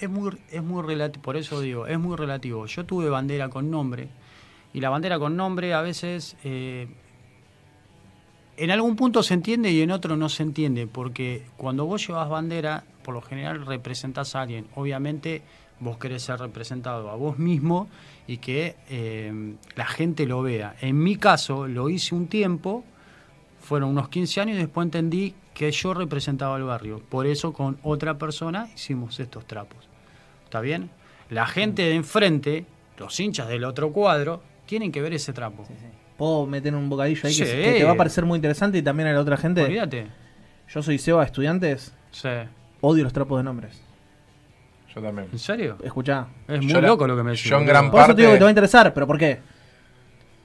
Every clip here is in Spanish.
es muy, es muy relativo, por eso digo, es muy relativo. Yo tuve bandera con nombre y la bandera con nombre a veces eh, en algún punto se entiende y en otro no se entiende, porque cuando vos llevas bandera, por lo general representás a alguien. Obviamente vos querés ser representado a vos mismo y que eh, la gente lo vea. En mi caso lo hice un tiempo, fueron unos 15 años y después entendí que yo representaba al barrio. Por eso con otra persona hicimos estos trapos. ¿Está bien? La gente de enfrente, los hinchas del otro cuadro, tienen que ver ese trapo. Sí, sí. Puedo meter un bocadillo ahí que, te va a parecer muy interesante y también a la otra gente. Olvídate. Yo soy Seba Estudiantes. Sí. Odio los trapos de nombres. Yo también. ¿En serio? escucha Es muy loco lo que me decís. Yo en gran por parte... eso te digo que te va a interesar, pero ¿por qué?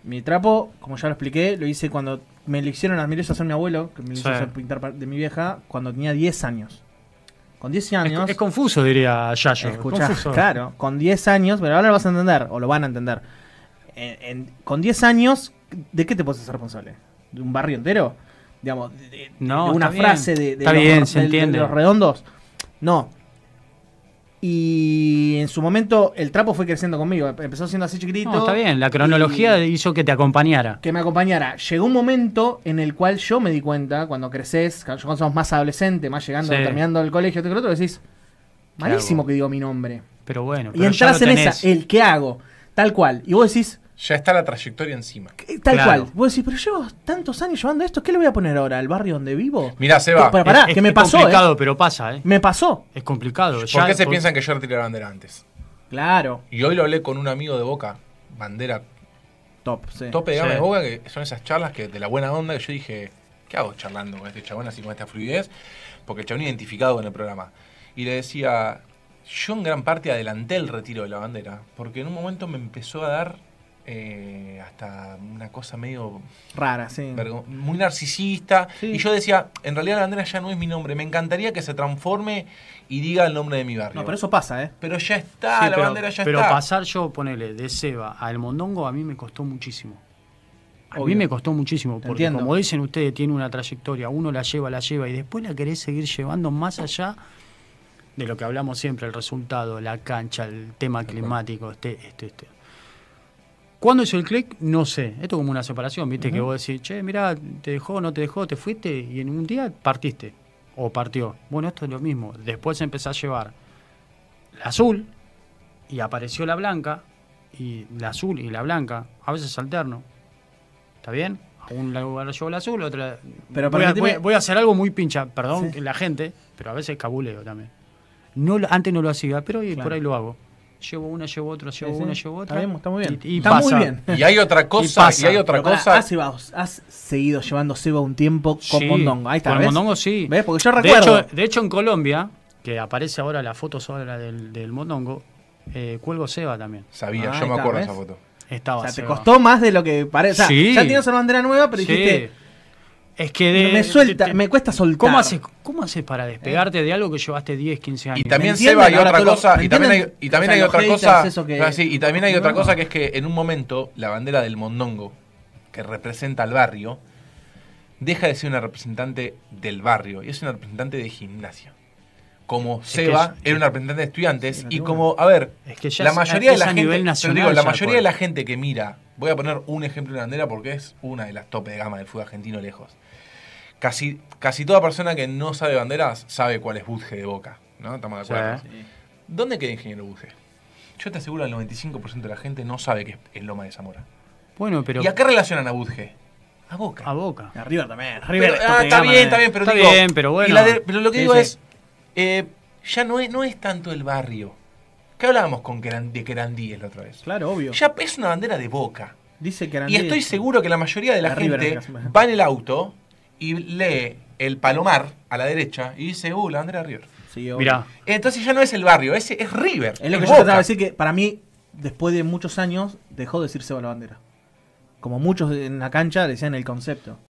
Mi trapo, como ya lo expliqué, lo hice cuando me eligieron hicieron a mi abuelo, que me hizo pintar de mi vieja, cuando tenía 10 años. Con 10 años. Es, confuso, diría Yayo. Escucha, claro, con 10 años, pero ahora lo vas a entender, o lo van a entender. con 10 años, ¿de qué te puedes hacer responsable? ¿De un barrio entero? Digamos, de, una frase de, de bien, se entiende. los redondos. No, y en su momento el trapo fue creciendo conmigo. Empezó siendo así chiquitito. No, está bien, la cronología hizo que te acompañara. Que me acompañara. Llegó un momento en el cual yo me di cuenta, cuando creces, cuando somos más adolescente, más llegando, terminando el colegio, te decís, malísimo que digo mi nombre. Pero bueno, y entras en esa, el qué hago, tal cual. Y vos decís, ya está la trayectoria encima. Eh, tal cual cual. Vos decís, pero llevo tantos años llevando esto, ¿qué le voy a poner ahora? ¿Al barrio donde vivo? Mirá, Seba. va pará, es, que me pasó. Es ¿eh? complicado, pero pasa, ¿eh? Me pasó. Es complicado. ¿Por ya, qué se piensan que yo retiré la bandera antes? Claro. Y hoy lo hablé con un amigo de Boca, bandera top, sí. Top de Boca, que son esas charlas que de la buena onda que yo dije, ¿qué hago charlando con este chabón así con esta fluidez? Porque el chabón identificado con el programa. Y le decía, yo en gran parte adelanté el retiro de la bandera, porque en un momento me empezó a dar eh, hasta una cosa medio rara, Muy narcisista. Y yo decía, en realidad la bandera ya no es mi nombre. Me encantaría que se transforme y diga el nombre de mi barrio. No, pero eso pasa, ¿eh? Pero ya está, la bandera ya está. Pero pasar yo, ponele, de Seba al Mondongo a mí me costó muchísimo. A mí me costó muchísimo, porque como dicen ustedes, tiene una trayectoria, uno la lleva, la lleva, y después la querés seguir llevando más allá de lo que hablamos siempre, el resultado, la cancha, el tema climático, este, este, este. ¿Cuándo hizo el clic? No sé. Esto es como una separación, ¿viste? Que vos decís, che, mirá, te dejó, no te dejó, te fuiste y en un día partiste o partió. Bueno, esto es lo mismo. Después empecé a llevar la azul y apareció la blanca y la azul y la blanca. A veces alterno. ¿Está bien? A un lugar llevo la azul, otra. Pero voy, a, voy, a hacer algo muy pincha, perdón la gente, pero a veces cabuleo también. No, antes no lo hacía, pero por ahí lo hago llevo una, llevo otra, llevo una, llevo otra. Está, muy bien. Y, está muy bien. Y hay otra cosa, y, hay otra Has, seguido llevando Seba un tiempo con Mondongo. Ahí está, con Mondongo sí. ¿Ves? Porque yo recuerdo. De hecho, en Colombia, que aparece ahora la foto sobre del, del Mondongo, eh, cuelgo Seba también. Sabía, yo me acuerdo de esa foto. Estaba o sea, te costó más de lo que parece. O sea, ya tienes una bandera nueva, pero dijiste es que de, me suelta, me cuesta soltar. ¿Cómo haces cómo para ¿Eh? despegarte de algo que llevaste 10, 15 años? Y también Seba hay otra cosa, y también hay, otra cosa, y también hay otra cosa que es que en un momento la bandera del mondongo que representa al barrio deja de ser una representante del barrio y es una representante de gimnasia. Como Seba era una representante de estudiantes y como, a ver, la mayoría mayoría de la gente que mira Voy a poner un ejemplo de bandera porque es una de las tope de gama del fútbol argentino lejos. Casi, casi toda persona que no sabe banderas sabe cuál es Budge de Boca, ¿no? ¿Estamos de acuerdo? ¿Dónde queda Ingeniero Budge? Yo te aseguro que el 95% de la gente no sabe que es Loma de Zamora. Bueno, pero... ¿Y a qué relacionan a Budge? A Boca. A Boca. A también. pero, ah, está bien, está bien, pero bueno. pero lo que digo es, eh, ya no es, no es tanto el barrio ¿Qué hablábamos con Kerandí de Querandí la otra vez? Claro, obvio. Ya es una bandera de boca. Dice Querandí. Y estoy seguro que la mayoría de la, gente va en el auto y lee el palomar a la derecha y dice, uh, la bandera de River. Sí, Mirá. Entonces ya no es el barrio, ese es River. Es lo que yo trataba de decir que para mí, después de muchos años, dejó de decirse la bandera. Como muchos en la cancha decían el concepto.